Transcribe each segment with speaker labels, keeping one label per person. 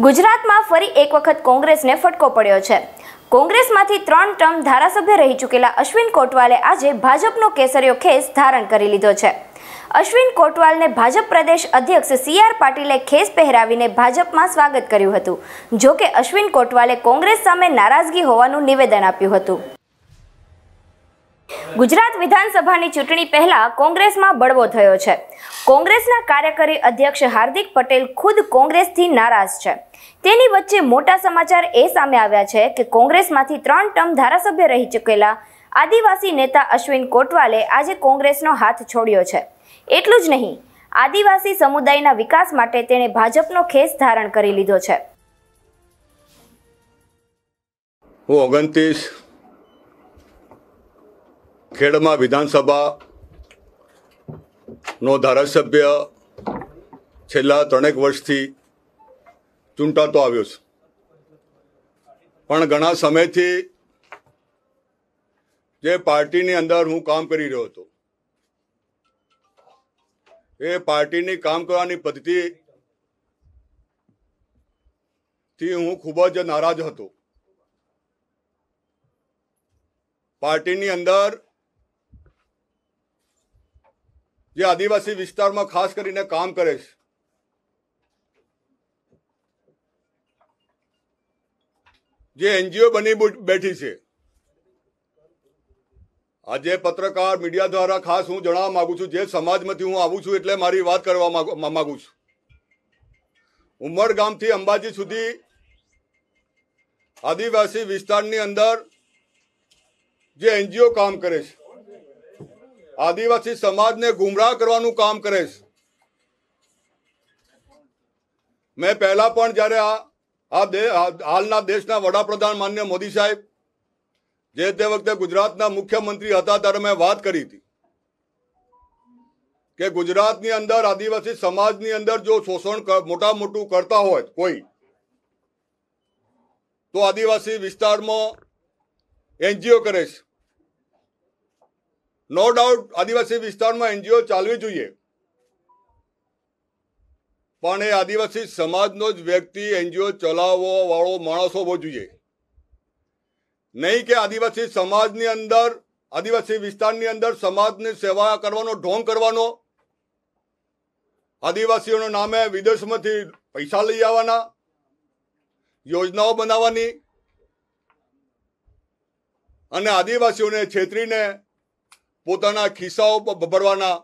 Speaker 1: ગુજરાતમાં ફરી એક વખત કોંગ્રેસને ફટકો પડ્યો છે કોંગ્રેસમાંથી ત્રણ ટર્મ ધારાસભ્ય રહી ચૂકેલા અશ્વિન કોટવાલે આજે ભાજપનો કેસરિયો ખેસ ધારણ કરી લીધો છે અશ્વિન કોટવાલને ભાજપ પ્રદેશ અધ્યક્ષ સી આર પાટીલે ખેસ પહેરાવીને ભાજપમાં સ્વાગત કર્યું હતું જોકે અશ્વિન કોટવાલે કોંગ્રેસ સામે નારાજગી હોવાનું નિવેદન આપ્યું હતું ગુજરાત વિધાનસભાની ચૂંટણી પહેલા કોંગ્રેસમાં બળવો થયો છે કોંગ્રેસના કાર્યકારી અધ્યક્ષ હાર્દિક પટેલ ખુદ કોંગ્રેસથી નારાજ છે તેની વચ્ચે મોટા સમાચાર એ સામે આવ્યા છે કે કોંગ્રેસમાંથી ત્રણ ટર્મ ધારાસભ્ય રહી ચૂકેલા આદિવાસી નેતા અશ્વિન કોટવાલે આજે કોંગ્રેસનો હાથ છોડ્યો છે એટલું જ નહીં આદિવાસી સમુદાયના વિકાસ માટે તેણે ભાજપનો ખેસ ધારણ કરી લીધો છે
Speaker 2: હું ઓગણત્રીસ ખેડમાં વિધાનસભા નો ધારાસભ્ય છેલ્લા ત્રણેક વર્ષથી ચૂંટાતો આવ્યો છે પણ ઘણા સમયથી જે પાર્ટીની અંદર હું કામ કરી રહ્યો હતો એ પાર્ટીની કામ કરવાની પદ્ધતિ થી હું ખૂબ જ નારાજ હતો પાર્ટીની અંદર જે આદિવાસી વિસ્તારમાં ખાસ કરીને કામ કરે છે જે એનજીઓ બની બેઠી છે આજે પત્રકાર મીડિયા દ્વારા ખાસ હું જણાવવા માંગુ છું જે સમાજમાંથી હું આવું છું એટલે મારી વાત કરવા માંગુ છું ગામથી અંબાજી સુધી આદિવાસી વિસ્તારની અંદર જે એનજીઓ કામ કરે છે આદિવાસી સમાજને ગુમરાહ કરવાનું કામ કરે છે મેં પહેલા પણ જ્યારે આ આ હાલના દેશના વડાપ્રધાન માન્ય મોદી સાહેબ જે તે વખતે ગુજરાતના મુખ્યમંત્રી હતા ત્યારે મેં વાત કરી હતી કે ગુજરાતની અંદર આદિવાસી સમાજની અંદર જો શોષણ મોટા મોટું કરતા હોય કોઈ તો આદિવાસી વિસ્તારમાં એનજીઓ કરે છે નો ડાઉટ આદિવાસી વિસ્તારમાં એનજીઓ ચાલવી જોઈએ પણ એ આદિવાસી સમાજનો જ વ્યક્તિ એનજીઓ ચલાવવા વાળો માણસ હોવો જોઈએ નહીં કે આદિવાસી સમાજની અંદર આદિવાસી વિસ્તારની અંદર સમાજની સેવા કરવાનો ઢોંગ કરવાનો આદિવાસીઓના નામે વિદેશમાંથી પૈસા લઈ આવવાના યોજનાઓ બનાવવાની અને આદિવાસીઓને છેતરીને પોતાના ખિસ્સાઓ ભરવાના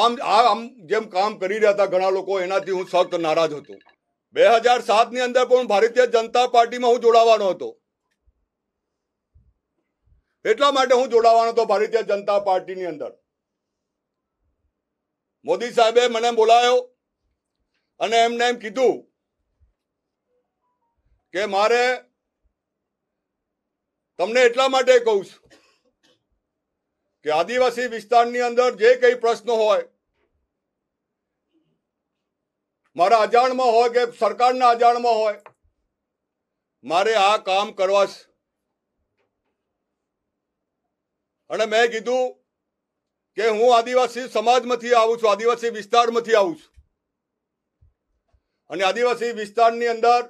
Speaker 2: આમ આમ જેમ કામ કરી રહ્યા હતા ઘણા લોકો એનાથી હું સખત નારાજ હતો બે હજાર સાતની અંદર પણ ભારતીય જનતા પાર્ટીમાં હું જોડાવાનો હતો એટલા માટે હું જોડાવાનો હતો ભારતીય જનતા પાર્ટીની અંદર મોદી સાહેબે મને બોલાયો અને એમને એમ કીધું કે મારે તમને એટલા માટે કહું છું કે આદિવાસી વિસ્તારની અંદર જે કઈ પ્રશ્નો હોય મારા અજાણમાં હોય કે સરકારના અજાણમાં હોય મારે આ કામ કરવા અને મેં કીધું કે હું આદિવાસી સમાજમાંથી આવું છું આદિવાસી વિસ્તારમાંથી આવું છું અને આદિવાસી વિસ્તારની અંદર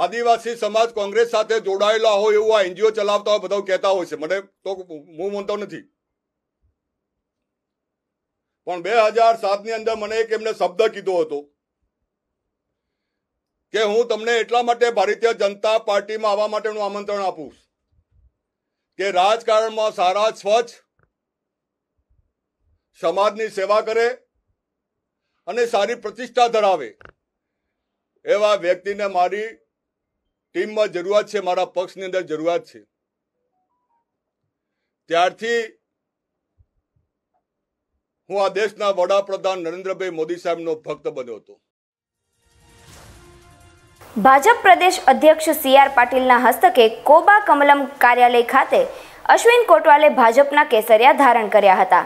Speaker 2: આદિવાસી સમાજ કોંગ્રેસ સાથે જોડાયેલા હોય એવું આ એનજીઓ ચલાવતા હોય બધા કહેતા હોય છે મને તો હું માનતો નથી પણ બે હજાર સાતની અંદર મને એક એમને શબ્દ કીધો હતો કે હું તમને એટલા માટે ભારતીય જનતા પાર્ટીમાં આવવા માટેનું આમંત્રણ આપું કે રાજકારણમાં સારા સ્વચ્છ સમાજની સેવા કરે અને સારી પ્રતિષ્ઠા ધરાવે એવા વ્યક્તિને મારી ટીમમાં જરૂરિયાત છે મારા પક્ષની અંદર જરૂરિયાત છે ત્યારથી હું આ દેશના વડાપ્રધાન નરેન્દ્રભાઈ મોદી સાહેબનો ભક્ત બન્યો હતો
Speaker 1: ભાજપ પ્રદેશ અધ્યક્ષ સી આર પાટીલના હસ્તકે કોબા કમલમ કાર્યાલય ખાતે અશ્વિન કોટવાલે ભાજપના કેસરિયા ધારણ કર્યા હતા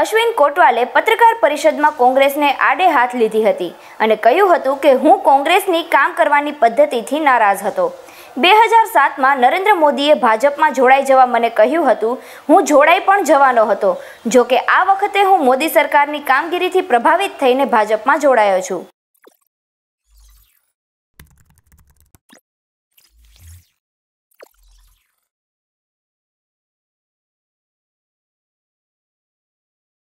Speaker 1: અશ્વિન કોટવાલે પત્રકાર પરિષદમાં કોંગ્રેસને આડે હાથ લીધી હતી અને કહ્યું હતું કે હું કોંગ્રેસની કામ કરવાની પદ્ધતિથી નારાજ હતો બે હજાર સાતમાં નરેન્દ્ર મોદીએ ભાજપમાં જોડાઈ જવા મને કહ્યું હતું હું જોડાઈ પણ જવાનો હતો જો કે આ વખતે હું મોદી સરકારની કામગીરીથી પ્રભાવિત થઈને ભાજપમાં જોડાયો છું